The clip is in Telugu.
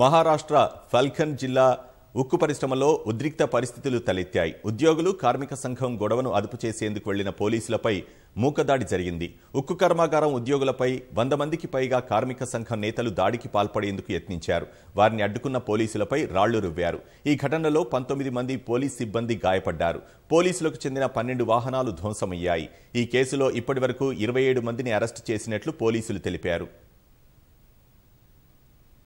మహారాష్ట్ర ఫల్ఖన్ జిల్లా ఉక్కు పరిశ్రమలో ఉద్రిక్త పరిస్థితులు తలెత్తాయి ఉద్యోగులు కార్మిక సంఘం గొడవను అదుపు చేసేందుకు వెళ్లిన పోలీసులపై మూకదాడి జరిగింది ఉక్కు కర్మాగారం ఉద్యోగులపై వంద మందికి పైగా కార్మిక సంఘం నేతలు దాడికి పాల్పడేందుకు యత్నించారు వారిని అడ్డుకున్న పోలీసులపై రాళ్లు రువ్వారు ఈ ఘటనలో పంతొమ్మిది మంది పోలీస్ సిబ్బంది గాయపడ్డారు పోలీసులకు చెందిన పన్నెండు వాహనాలు ధ్వంసమయ్యాయి ఈ కేసులో ఇప్పటి వరకు మందిని అరెస్టు చేసినట్లు పోలీసులు తెలిపారు